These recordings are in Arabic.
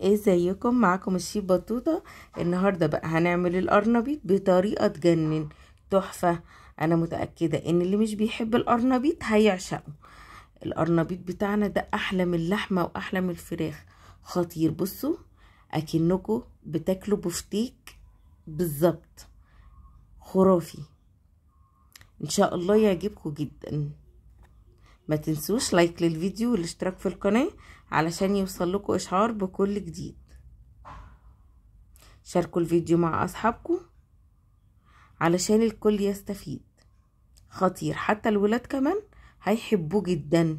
ازيكم معكم الشيف بطوطة النهاردة بقى هنعمل القرنبيط بطريقة تجنن تحفة انا متأكدة ان اللي مش بيحب القرنبيط هيعشقه القرنبيط بتاعنا ده احلى من اللحمة واحلى من الفراخ خطير بصوا اكنكم بتاكلوا بفتيك بالظبط خرافي ان شاء الله يعجبكم جدا ما تنسوش لايك للفيديو والاشتراك في القناه علشان يوصلكوا إشعار بكل جديد شاركوا الفيديو مع أصحابكم علشان الكل يستفيد خطير حتى الولاد كمان هيحبوه جدا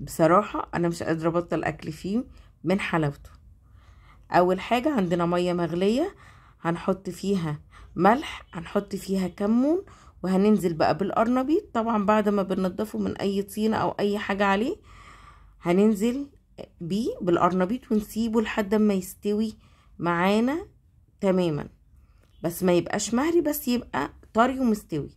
بصراحة أنا مش قادرة أبطل أكل فيه من حلاوته أول حاجة عندنا مية مغلية هنحط فيها ملح هنحط فيها كمون وهننزل بقى بالقرنبيط طبعا بعد ما بننضفه من اي طينه او اي حاجه عليه هننزل بيه بالقرنبيط ونسيبه لحد ما يستوي معانا تماما بس ما يبقاش مهري بس يبقى طري ومستوي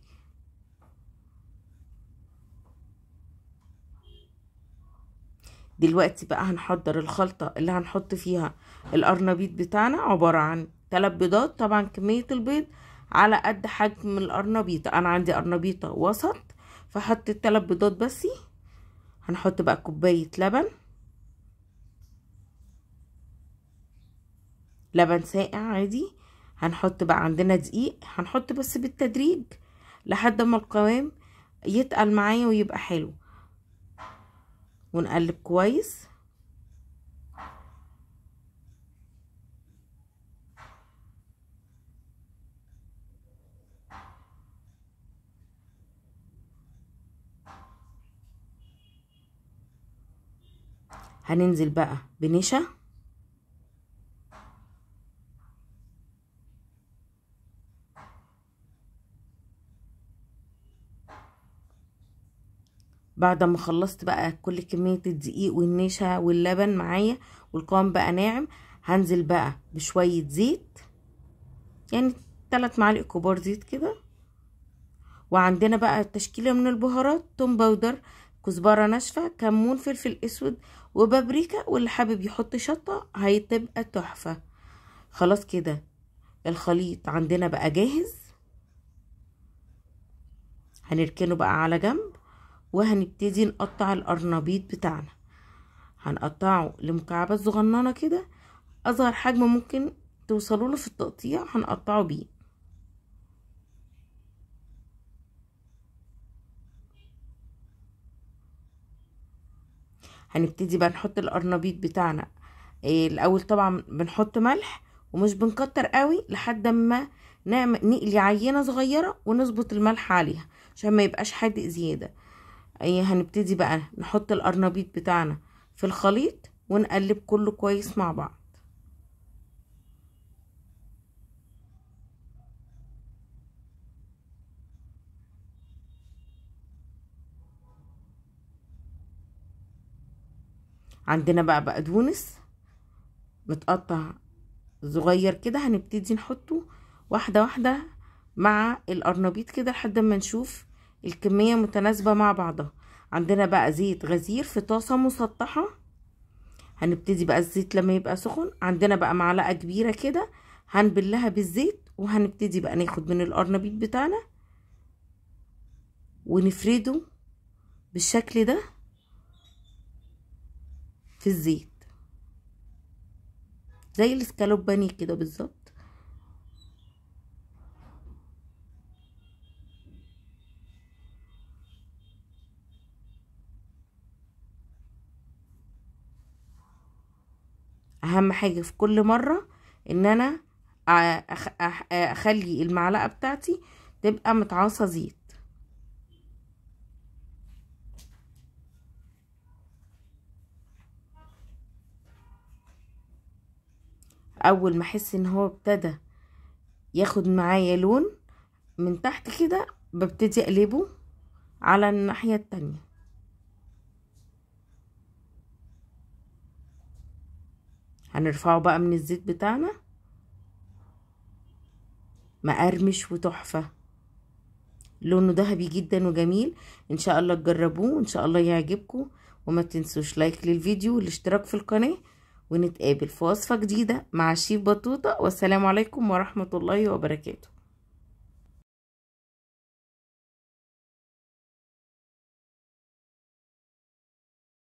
دلوقتي بقى هنحضر الخلطة اللي هنحط فيها القرنبيط بتاعنا عبارة عن تلات بيضات طبعا كمية البيض على قد حجم القرنبيطه انا عندي قرنبيطه وسط فحط التلات بيضات بس هنحط بقى كوبايه لبن لبن ساقع عادي هنحط بقى عندنا دقيق هنحط بس بالتدريج لحد ما القوام يتقل معايا ويبقى حلو ونقلب كويس هننزل بقى بنشا بعد ما خلصت بقى كل كمية الدقيق والنشا واللبن معايا والقوام بقى ناعم هنزل بقى بشوية زيت يعني تلات معالق كبار زيت كده وعندنا بقى تشكيلة من البهارات توم باودر كزبرة ناشفة كمون فلفل اسود وبابريكا واللي حابب يحط شطة هتبقى تحفة خلاص كده الخليط عندنا بقى جاهز هنركنه بقى على جنب وهنبتدي نقطع القرنبيط بتاعنا هنقطعه لمكعبات صغننة كده اصغر حجم ممكن توصلوا له في التقطيع هنقطعه بيه هنبتدي بقى نحط القرنبيط بتاعنا إيه، الاول طبعا بنحط ملح ومش بنكتر قوي لحد ما نعم-، نقلي عينه صغيره ونظبط الملح عليها عشان ما يبقاش حادق زياده اي هنبتدي بقى نحط القرنبيط بتاعنا في الخليط ونقلب كله كويس مع بعض عندنا بقى بقدونس متقطع صغير كده هنبتدي نحطه واحدة واحدة مع القرنبيط كده لحد ما نشوف الكمية متناسبة مع بعضها عندنا بقى زيت غزير في طاسة مسطحة هنبتدي بقى الزيت لما يبقى سخن عندنا بقى معلقة كبيرة كده هنبلها بالزيت وهنبتدي بقى ناخد من القرنبيط بتاعنا ونفرده بالشكل ده في الزيت زي الاسكالوب بني كده بالظبط اهم حاجة في كل مرة ان انا اخلي المعلقة بتاعتي تبقى متعاصة زيت اول ما احس ان هو ابتدى ياخد معايا لون من تحت كده ببتدي اقلبه على الناحية التانية هنرفعه بقى من الزيت بتاعنا مقرمش وتحفة لونه ذهبي جدا وجميل ان شاء الله تجربوه ان شاء الله يعجبكم وما تنسوش لايك للفيديو والاشتراك في القناة ونتقابل في وصفة جديدة مع شيف بطوطة والسلام عليكم ورحمة الله وبركاته